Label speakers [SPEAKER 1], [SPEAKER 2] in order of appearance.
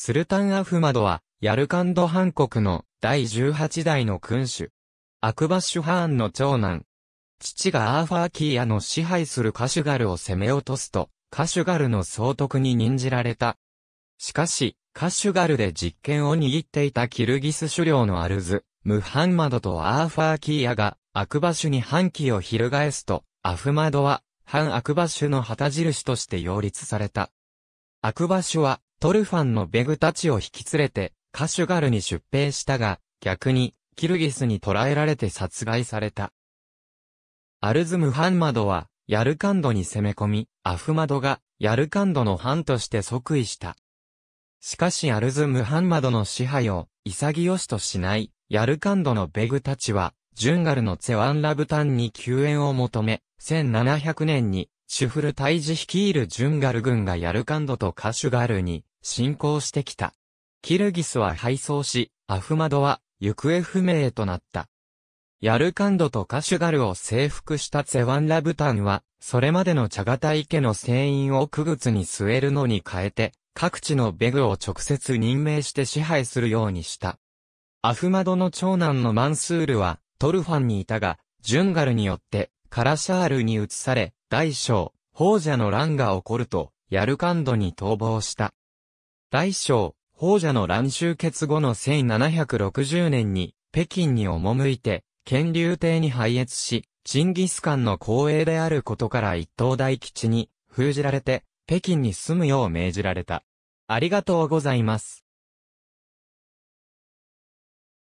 [SPEAKER 1] スルタン・アフマドは、ヤルカンド・ハン国の第18代の君主。アクバッシュ・ハーンの長男。父がアーファーキーヤの支配するカシュガルを攻め落とすと、カシュガルの総督に任じられた。しかし、カシュガルで実権を握っていたキルギス首領のアルズ、ムハンマドとアーファーキーヤが、アクバシュに反旗を翻すと、アフマドは、反アクバシュの旗印として擁立された。アクバシュは、トルファンのベグたちを引き連れて、カシュガルに出兵したが、逆に、キルギスに捕らえられて殺害された。アルズムハンマドは、ヤルカンドに攻め込み、アフマドが、ヤルカンドの藩として即位した。しかしアルズムハンマドの支配を、潔しとしない、ヤルカンドのベグたちは、ジュンガルのツェワンラブタンに救援を求め、1700年にシュフル大治率いるジュンガル軍がヤルカンドとカシュガルに侵攻してきた。キルギスは敗走し、アフマドは行方不明となった。ヤルカンドとカシュガルを征服したゼワンラブタンは、それまでのチャガタイ家の船員を区グに据えるのに変えて、各地のベグを直接任命して支配するようにした。アフマドの長男のマンスールは、トルファンにいたが、ジュンガルによってカラシャールに移され、大将、宝者の乱が起こると、ヤルカンドに逃亡した。大将、宝者の乱終結後の1760年に、北京に赴いて、建立帝に拝越し、チンギスカンの光栄であることから一等大吉に、封じられて、北京に住むよう命じられた。ありがとうございます。